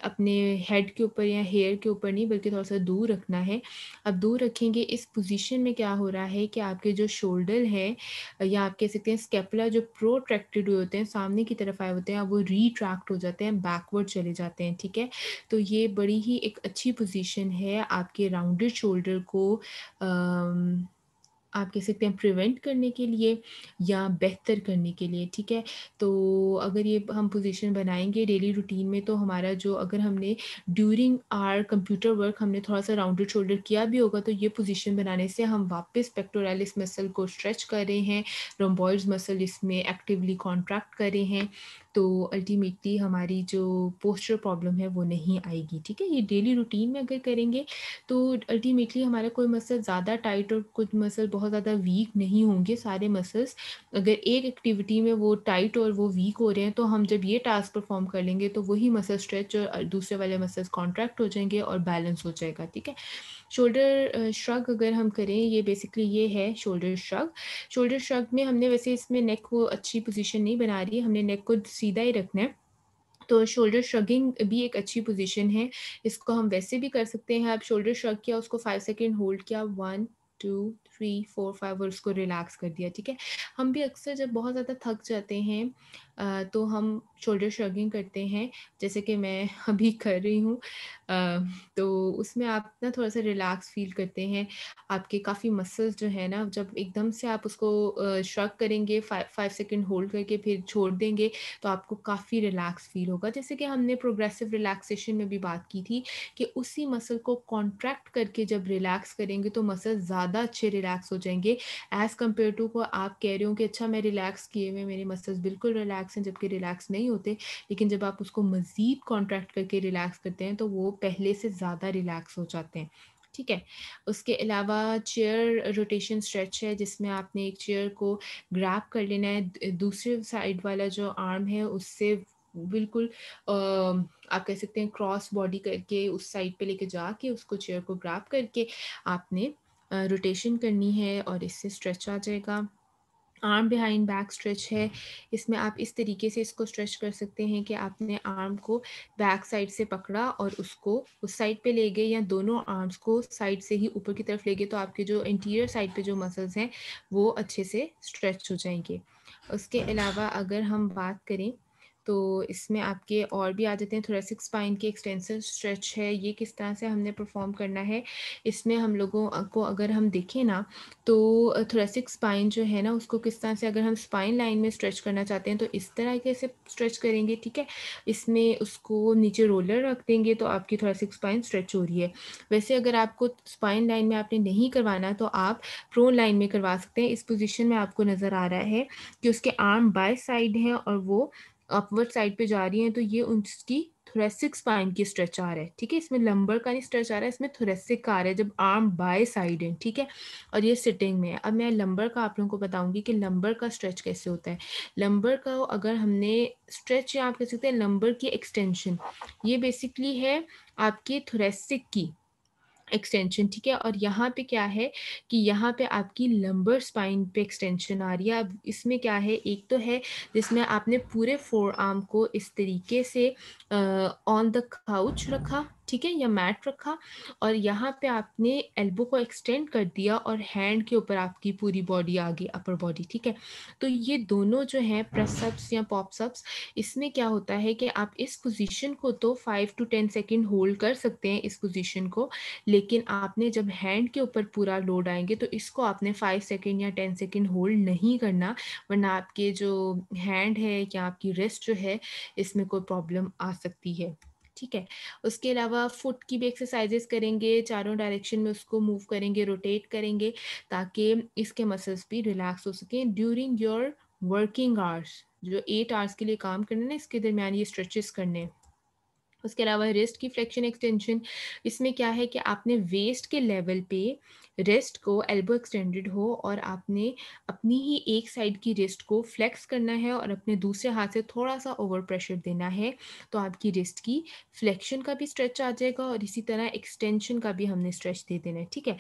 अपने हेड के ऊपर या हेयर के ऊपर नहीं बल्कि थोड़ा सा दूर रखना है अब दूर रखेंगे इस पोजीशन में क्या हो रहा है कि आपके जो शोल्डर हैं या आप कह सकते हैं स्केपला जो प्रोट्रैक्टेड हुए होते हैं सामने की तरफ आए होते हैं अब वो रिट्रैक्ट हो जाते हैं बैकवर्ड चले जाते हैं ठीक है तो ये बड़ी ही एक अच्छी पोजिशन है आपके राउंडेड शोल्डर को आप कह सकते हैं प्रिवेंट करने के लिए या बेहतर करने के लिए ठीक है तो अगर ये हम पोजीशन बनाएंगे डेली रूटीन में तो हमारा जो अगर हमने ड्यूरिंग आर कंप्यूटर वर्क हमने थोड़ा सा राउंडेड शोल्डर किया भी होगा तो ये पोजीशन बनाने से हम वापस पेक्टोरलिस मसल को स्ट्रेच कर रहे हैं रोम्बॉइड्स मसल इसमें एक्टिवली कॉन्ट्रैक्ट कर रहे हैं तो अल्टीमेटली हमारी जो पोस्टर प्रॉब्लम है वो नहीं आएगी ठीक है ये डेली रूटीन में अगर करेंगे तो अल्टीमेटली हमारा कोई मसल ज़्यादा टाइट और कुछ मसल बहुत ज़्यादा वीक नहीं होंगे सारे मसल्स अगर एक एक्टिविटी में वो टाइट और वो वीक हो रहे हैं तो हम जब ये टास्क परफॉर्म कर लेंगे तो वही मसल स्ट्रेच और दूसरे वाले मसल्स कॉन्ट्रैक्ट हो जाएंगे और बैलेंस हो जाएगा ठीक है शोल्डर श्रग uh, अगर हम करें ये बेसिकली ये है शोल्डर श्रग शोल्डर श्रग में हमने वैसे इसमें नेक को अच्छी पोजीशन नहीं बना रही हमने नेक को सीधा ही रखना है तो शोल्डर श्रगिंग भी एक अच्छी पोजीशन है इसको हम वैसे भी कर सकते हैं आप शोल्डर श्रग किया उसको फाइव सेकेंड होल्ड किया one two three four five और उसको रिलैक्स कर दिया ठीक है हम भी अक्सर जब बहुत ज़्यादा थक जाते हैं तो हम शोल्डर श्रगिंग करते हैं जैसे कि मैं <laughs> अभी कर रही हूँ तो उसमें आप ना थोड़ा सा रिलैक्स फील करते हैं आपके काफ़ी मसल्स जो है ना जब एकदम से आप उसको श्रग करेंगे फाइव फाइव सेकेंड होल्ड करके फिर छोड़ देंगे तो आपको काफ़ी रिलैक्स फील होगा जैसे कि हमने प्रोग्रेसिव रिलैक्सेशन में भी बात की थी कि उसी मसल को कॉन्ट्रैक्ट करके जब रिलैक्स करेंगे तो मसल ज़्यादा अच्छे रिलैक्स हो जाएंगे एज कम्पेयर टू को आप कह रहे हो कि अच्छा मैं रिलैक्स किए हुए मेरे मसल्स बिल्कुल रिलैक्स हैं जबकि रिलैक्स नहीं होते लेकिन जब आप उसको मज़ीद कॉन्ट्रैक्ट करके रिलैक्स करते हैं तो वो पहले से ज़्यादा रिलैक्स हो जाते हैं ठीक है उसके अलावा चेयर रोटेशन स्ट्रेच है जिसमें आपने एक चेयर को ग्रैप कर लेना है दूसरे साइड वाला जो आर्म है उससे बिल्कुल आप कह सकते हैं क्रॉस बॉडी करके उस साइड पे लेके जाके उसको चेयर को ग्रैप करके आपने रोटेशन करनी है और इससे स्ट्रेच आ जाएगा आर्म बिहाइंड बैक स्ट्रेच है इसमें आप इस तरीके से इसको स्ट्रेच कर सकते हैं कि आपने आर्म को बैक साइड से पकड़ा और उसको उस साइड पे ले गए या दोनों आर्म्स को साइड से ही ऊपर की तरफ ले गए तो आपके जो इंटीरियर साइड पे जो मसल्स हैं वो अच्छे से स्ट्रेच हो जाएंगे उसके अलावा अगर हम बात करें तो इसमें आपके और भी आ जाते हैं थोरेसिक स्पाइन की एक्सटेंसिव स्ट्रेच है ये किस तरह से हमने परफॉर्म करना है इसमें हम लोगों को अगर हम देखें ना तो थोरेसिक स्पाइन जो है ना उसको किस तरह से अगर हम स्पाइन लाइन में स्ट्रेच करना चाहते हैं तो इस तरह के से स्ट्रेच करेंगे ठीक है इसमें उसको नीचे रोलर रख देंगे तो आपकी थोरेसिक स्पाइन स्ट्रेच हो रही है वैसे अगर आपको स्पाइन लाइन में आपने नहीं करवाना तो आप प्रोन लाइन में करवा सकते हैं इस पोजिशन में आपको नज़र आ रहा है कि उसके आर्म बाय साइड हैं और वो अपवर्ड साइड पे जा रही हैं तो ये उनकी थोरेसिक स्पाइन की स्ट्रेच आ रहा है ठीक है इसमें लंबर का नहीं स्ट्रेच आ रहा है इसमें थोरेसिक का आ रहा है जब आर्म बाय साइड है ठीक है और ये सिटिंग में है अब मैं लंबर का आप लोगों को बताऊंगी कि लंबर का स्ट्रेच कैसे होता है लंबर का अगर हमने स्ट्रेच या आप कह सकते हैं लंबर की एक्सटेंशन ये बेसिकली है आपके थोरेसिक की एक्सटेंशन ठीक है और यहाँ पे क्या है कि यहाँ पे आपकी लंबर स्पाइन पे एक्सटेंशन आ रही है अब इसमें क्या है एक तो है जिसमें आपने पूरे फोर आर्म को इस तरीके से ऑन द काउच रखा ठीक है या मैट रखा और यहाँ पे आपने एल्बो को एक्सटेंड कर दिया और हैंड के ऊपर आपकी पूरी बॉडी आ गई अपर बॉडी ठीक है तो ये दोनों जो हैं प्रेसअप्स या पॉपसअप्स इसमें क्या होता है कि आप इस पोजीशन को तो five to ten second hold कर सकते हैं इस पोजीशन को लेकिन आपने जब हैंड के ऊपर पूरा लोड आएंगे तो इसको आपने फाइव सेकेंड या टेन सेकेंड होल्ड नहीं करना वरना आपके जो हैंड है या आपकी रेस्ट जो है इसमें कोई प्रॉब्लम आ सकती है ठीक है उसके अलावा फुट की भी एक्सरसाइजेस करेंगे चारों डायरेक्शन में उसको मूव करेंगे रोटेट करेंगे ताकि इसके मसल्स भी रिलैक्स हो सकें ड्यूरिंग योर वर्किंग आवर्स जो एट आवर्स के लिए काम करने ना इसके दरमियान ये स्ट्रेचेस करने उसके अलावा रिस्ट की फ्लेक्शन एक्सटेंशन इसमें क्या है कि आपने वेस्ट के लेवल पे रिस्ट को एल्बो एक्सटेंडेड हो और आपने अपनी ही एक साइड की रिस्ट को फ्लेक्स करना है और अपने दूसरे हाथ से थोड़ा सा ओवर प्रेशर देना है तो आपकी रिस्ट की फ्लेक्शन का भी स्ट्रेच आ जाएगा और इसी तरह एक्सटेंशन का भी हमने स्ट्रेच दे देना है ठीक है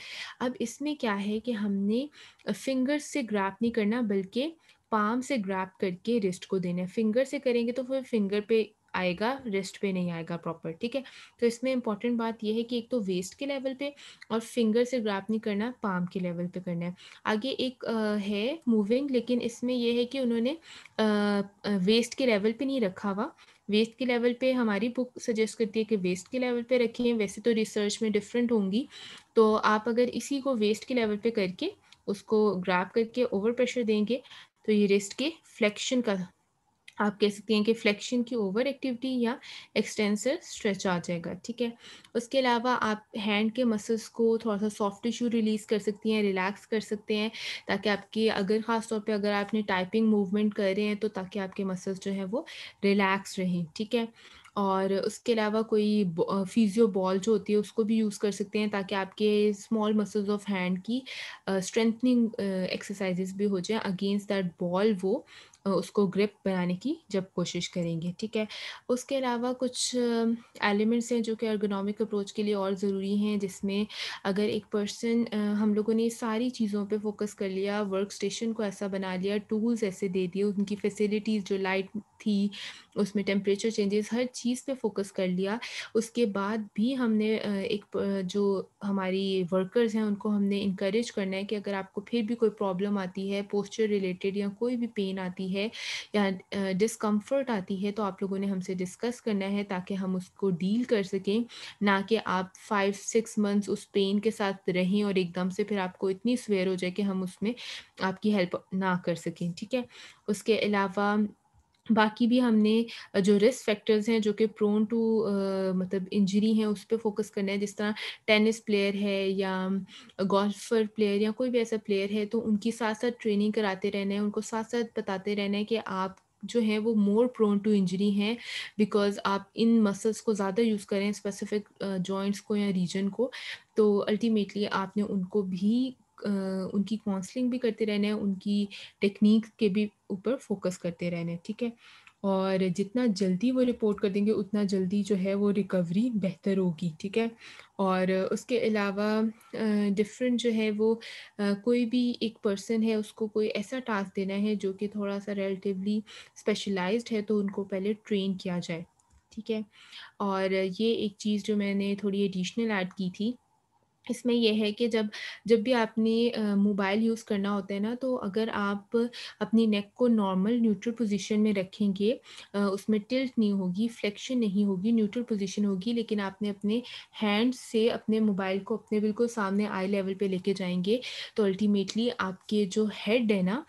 अब इसमें क्या है कि हमने फिंगर्स से ग्राफ नहीं करना बल्कि पाम से ग्रैप करके रिस्ट को देना है फिंगर से करेंगे तो फिर फिंगर पे आएगा रिस्ट पे नहीं आएगा प्रॉपर ठीक है तो इसमें इंपॉर्टेंट बात यह है कि एक तो वेस्ट के लेवल पे और फिंगर से ग्राफ नहीं करना पाम के लेवल पे करना है आगे एक आ, है मूविंग लेकिन इसमें यह है कि उन्होंने आ, वेस्ट के लेवल पे नहीं रखा हुआ वेस्ट के लेवल पे हमारी बुक सजेस्ट करती है कि वेस्ट के लेवल पे रखें वैसे तो रिसर्च में डिफरेंट होंगी तो आप अगर इसी को वेस्ट के लेवल पे करके उसको ग्राफ करके ओवर प्रेशर देंगे तो ये रिस्ट के फ्लेक्शन का आप कह सकते हैं कि फ्लेक्शन की ओवर एक्टिविटी या एक्सटेंसर स्ट्रेच आ जाएगा ठीक है उसके अलावा आप हैंड के मसल्स को थोड़ा सा सॉफ्ट टिश्यू रिलीज़ कर सकती हैं रिलैक्स कर सकते हैं ताकि आपकी अगर ख़ास तौर पे अगर आपने टाइपिंग मूवमेंट कर रहे हैं तो ताकि आपके मसल्स जो है वो रिलैक्स रहें ठीक है और उसके अलावा कोई फिजियो बॉल जो होती है उसको भी यूज़ कर सकते हैं ताकि आपके स्मॉल मसल्स ऑफ हैंड की स्ट्रेंथनिंग एक्सरसाइजेस भी हो जाए अगेंस्ट दैट बॉल वो उसको ग्रिप बनाने की जब कोशिश करेंगे ठीक है उसके अलावा कुछ एलिमेंट्स हैं जो कि अर्गोनॉमिक अप्रोच के लिए और ज़रूरी हैं जिसमें अगर एक पर्सन हम लोगों ने सारी चीज़ों पे फोकस कर लिया वर्क स्टेशन को ऐसा बना लिया टूल्स ऐसे दे दिए उनकी फैसिलिटीज़ जो लाइट थी उसमें टेम्परेचर चेंजेस हर चीज़ पे फोकस कर लिया उसके बाद भी हमने एक जो हमारी वर्कर्स हैं उनको हमने इंक्रेज करना है कि अगर आपको फिर भी कोई प्रॉब्लम आती है पोस्चर रिलेटेड या कोई भी पेन आती है है या डिसकम्फर्ट आती है तो आप लोगों ने हमसे डिस्कस करना है ताकि हम उसको डील कर सकें ना कि आप फाइव सिक्स मंथ्स उस पेन के साथ रहें और एकदम से फिर आपको इतनी स्वेयर हो जाए कि हम उसमें आपकी हेल्प ना कर सकें ठीक है उसके अलावा बाकी भी हमने जो रिस्क फैक्टर्स हैं जो कि प्रोन टू मतलब इंजरी हैं उस पर फोकस करना है जिस तरह टेनिस प्लेयर है या गोल्फर प्लेयर या कोई भी ऐसा प्लेयर है तो उनकी साथ साथ ट्रेनिंग कराते रहना है उनको साथ साथ बताते रहना है कि आप जो है वो मोर प्रोन टू इंजरी हैं बिकॉज आप इन मसल्स को ज़्यादा यूज़ करें स्पेसिफिक जॉइंट्स को या रीजन को तो अल्टीमेटली आपने उनको भी उनकी काउंसलिंग भी करते रहना है उनकी टेक्निक के भी ऊपर फोकस करते रहना है ठीक है और जितना जल्दी वो रिपोर्ट कर देंगे उतना जल्दी जो है वो रिकवरी बेहतर होगी ठीक है और उसके अलावा डिफरेंट जो है वो कोई भी एक पर्सन है उसको कोई ऐसा टास्क देना है जो कि थोड़ा सा रिलेटिवली स्पेशलाइज्ड है तो उनको पहले ट्रेन किया जाए ठीक है और ये एक चीज़ जो मैंने थोड़ी एडिशनल ऐड की थी इसमें यह है कि जब जब भी आपने मोबाइल यूज़ करना होता है ना तो अगर आप अपनी नेक को नॉर्मल न्यूट्रल पोजीशन में रखेंगे उसमें टिल्ट नहीं होगी फ्लेक्शन नहीं होगी न्यूट्रल पोजीशन होगी लेकिन आपने अपने हैंड से अपने मोबाइल को अपने बिल्कुल सामने आई लेवल पे लेके जाएंगे तो अल्टीमेटली आपके जो हेड है ना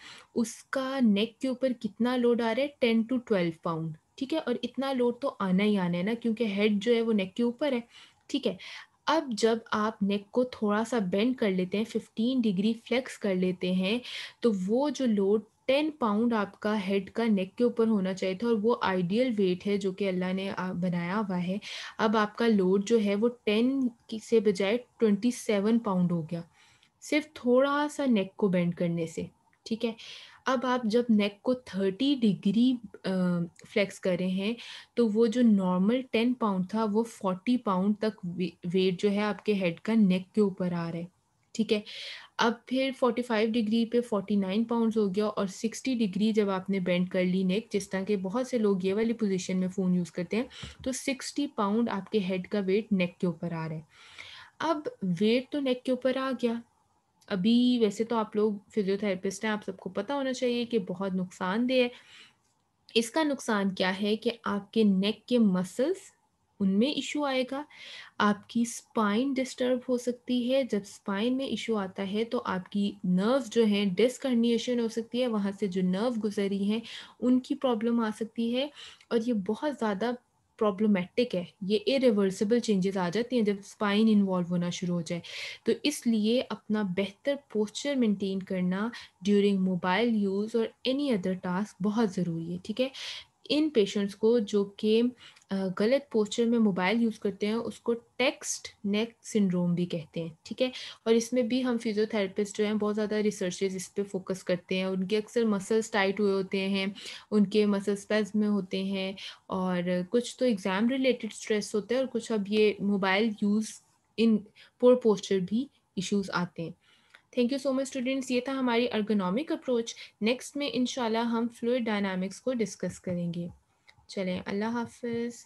उसका नेक के ऊपर कितना लोड आ रहा है टेन टू ट्वेल्व पाउंड ठीक है और इतना लोड तो आना ही आना है ना क्योंकि हेड जो है वो नेक के ऊपर है ठीक है अब जब आप नेक को थोड़ा सा बेंड कर लेते हैं फिफ्टीन डिग्री फ्लेक्स कर लेते हैं तो वो जो लोड टेन पाउंड आपका हेड का नेक के ऊपर होना चाहिए था और वो आइडियल वेट है जो कि अल्लाह ने बनाया हुआ है अब आपका लोड जो है वो टेन से बजाय ट्वेंटी सेवन पाउंड हो गया सिर्फ थोड़ा सा नेक को बेंड करने से ठीक है अब आप जब नेक को थर्टी डिग्री फ्लेक्स करें हैं तो वो जो नॉर्मल टेन पाउंड था वो फोर्टी पाउंड तक वेट जो है आपके हेड का नेक के ऊपर आ रहा है ठीक है अब फिर 45 डिग्री पे 49 पाउंड्स हो गया और 60 डिग्री जब आपने बेंड कर ली नेक जिस तरह के बहुत से लोग ये वाली पोजीशन में फ़ोन यूज़ करते हैं तो 60 पाउंड आपके हेड का वेट नेक के ऊपर आ रहा है अब वेट तो नेक के ऊपर आ गया अभी वैसे तो आप लोग फिजियोथेरेपिस्ट हैं आप सबको पता होना चाहिए कि बहुत नुकसानदेह है इसका नुकसान क्या है कि आपके नेक के मसल्स उनमें इशू आएगा आपकी स्पाइन डिस्टर्ब हो सकती है जब स्पाइन में इशू आता है तो आपकी नर्व जो है डिसकर्निएशन हो सकती है वहाँ से जो नर्व गुजरी हैं उनकी प्रॉब्लम आ सकती है और ये बहुत ज़्यादा प्रॉब्लमेटिक है ये इरिवर्सिबल चेंजेस आ जाती हैं जब स्पाइन इन्वॉल्व होना शुरू हो जाए तो इसलिए अपना बेहतर पोस्चर मेंटेन करना ड्यूरिंग मोबाइल यूज़ और एनी अदर टास्क बहुत ज़रूरी है ठीक है इन पेशेंट्स को जो कि गलत पोस्चर में मोबाइल यूज़ करते हैं उसको टेक्स्ट नेक सिंड्रोम भी कहते हैं ठीक है और इसमें भी हम फिजियोथेरेपिस्ट जो हैं बहुत ज़्यादा रिसर्चेज इस पर फोकस करते हैं उनके अक्सर मसल्स टाइट हुए होते हैं उनके मसल्स पैज में होते हैं और कुछ तो एग्ज़ाम रिलेटेड स्ट्रेस होते हैं और कुछ अब ये mobile use in poor posture भी इशूज़ आते हैं thank you so much students ये था हमारी अर्गोनॉमिक अप्रोच नेक्स्ट में इनशाला हम फ्लूड डायनामिक्स को डिस्कस करेंगे चलें अल्लाह हाफिज़